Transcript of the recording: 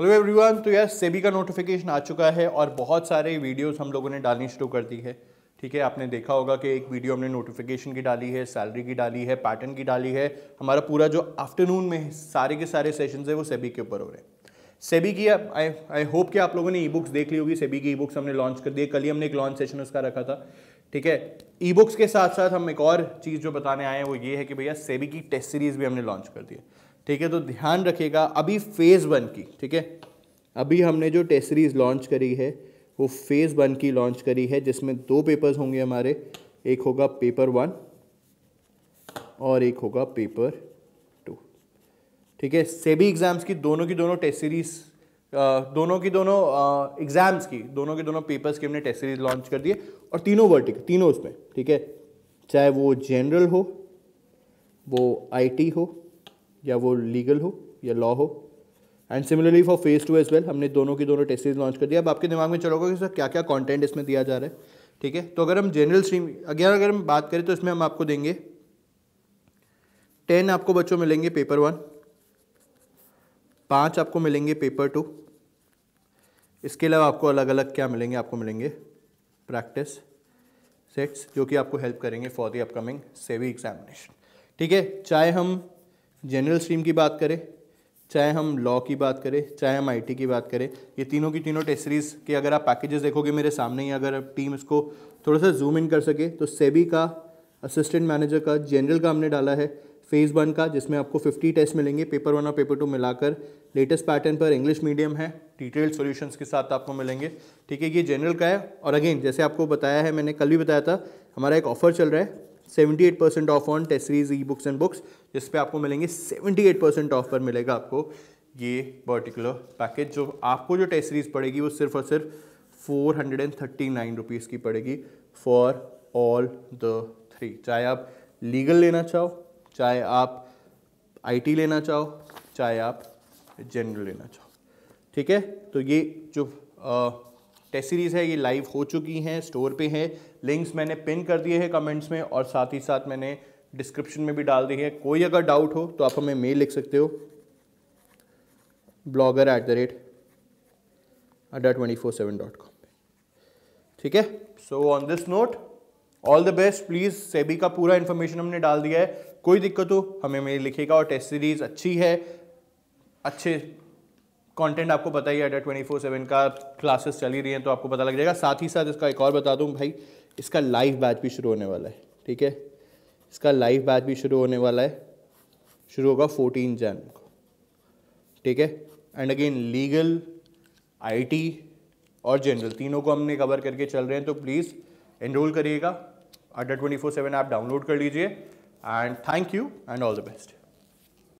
hello everyone तो यार सेबी का नोटिफिकेशन आ चुका है और बहुत सारे वीडियोस हम लोगों ने डालनी शुरू कर दी है ठीक है आपने देखा होगा कि एक वीडियो हमने नोटिफिकेशन की डाली है सैलरी की डाली है पैटर्न की डाली है हमारा पूरा जो आफ्टरनून में सारे के सारे सेशन है वो सेबी के ऊपर हो रहे हैं सेबी की आई होप कि आप लोगों ने ई बुक्स देख ली होगी सेबी की ई बुक्स हमने लॉन्च कर दी कल ही हमने एक लॉन्च सेशन उसका रखा था ठीक है ई बुक्स के साथ साथ हम एक और चीज़ जो बताने आए हैं वो ये है कि भैया सेबी की टेस्ट सीरीज़ भी हमने लॉन्च कर दी है ठीक है तो ध्यान रखिएगा अभी फेज़ वन की ठीक है अभी हमने जो टेस्ट सीरीज़ लॉन्च करी है वो फेज़ वन की लॉन्च करी है जिसमें दो पेपर्स होंगे हमारे एक होगा पेपर वन और एक होगा पेपर टू ठीक है सेबी एग्ज़ाम्स की दोनों की दोनों टेस्ट सीरीज़ दोनों की दोनों एग्ज़ाम्स की दोनों के दोनों पेपर्स की हमने टेस्ट सीरीज लॉन्च कर दिए और तीनों वर्टिक तीनों उसमें ठीक है चाहे वो जनरल हो वो आईटी हो या वो लीगल हो या लॉ हो and similarly for phase two as well हमने दोनों की दोनों टेस्ट सीरीज लॉन्च कर दिया अब आपके दिमाग में चलोगे कि सर क्या क्या कॉन्टेंट इसमें दिया जा रहा है ठीक है तो अगर हम जनरल स्ट्रीम अगर अगर हम बात करें तो इसमें हम आपको देंगे टेन आपको बच्चों मिलेंगे पेपर वन पाँच आपको मिलेंगे पेपर टू इसके अलावा आपको अलग अलग क्या मिलेंगे आपको मिलेंगे प्रैक्टिस सेट्स जो कि आपको हेल्प करेंगे for the upcoming SEBI examination ठीक है चाहे हम जनरल स्ट्रीम की बात करें चाहे हम लॉ की बात करें चाहे हम आईटी की बात करें ये तीनों की तीनों टेस्ट सीरीज़ के अगर आप पैकेजेस देखोगे मेरे सामने ही अगर टीम इसको थोड़ा सा जूम इन कर सके तो सेबी का असिस्टेंट मैनेजर का जनरल का हमने डाला है फेज़ वन का जिसमें आपको फिफ्टी टेस्ट मिलेंगे पेपर वन और पेपर टू मिलाकर लेटेस्ट पैटर्न पर इंग्लिश मीडियम है डिटेल्ड सॉल्यूशंस के साथ आपको मिलेंगे ठीक है ये जनरल का है और अगेन जैसे आपको बताया है मैंने कल भी बताया था हमारा एक ऑफर चल रहा है seventy eight percent off on test series e books and books जिस आपको मिलेंगे सेवेंटी एट परसेंट ऑफ पर मिलेगा आपको ये पर्टिकुलर पैकेज जो आपको जो टेस्ट सीरीज पड़ेगी वो सिर्फ और सिर्फ four hundred and thirty nine rupees की पड़ेगी फॉर ऑल द थ्री चाहे आप लीगल लेना चाहो चाहे आप आईटी लेना चाहो चाहे आप जनरल लेना चाहो ठीक है तो ये जो आ, टेस्ट सीरीज़ है ये लाइव हो चुकी हैं स्टोर पे है लिंक्स मैंने पिन कर दिए हैं कमेंट्स में और साथ ही साथ मैंने डिस्क्रिप्शन में भी डाल दी है कोई अगर डाउट हो तो आप हमें मेल लिख सकते हो blogger at the rate Adda twenty four seven dot com ठीक है so on this note all the best please SEBI का पूरा इन्फॉर्मेशन हमने डाल दिया है कोई दिक्कत हो हमें मेल लिखेगा और टेस्ट सीरीज़ अच्छी है अच्छे कंटेंट आपको पता ही है ट्वेंटी फोर सेवन का क्लासेस चली रही हैं तो आपको पता लग जाएगा साथ ही साथ इसका एक और बता दूँ भाई इसका लाइव बैच भी शुरू होने वाला है ठीक है इसका लाइव बैच भी शुरू होने वाला है शुरू होगा फोर्टीन जैन को ठीक है एंड अगेन लीगल आईटी और जनरल तीनों को हमने कवर करके चल रहे हैं तो प्लीज़ एनरोल करिएगा Adda twenty four seven app download कर लीजिए and thank you and all the best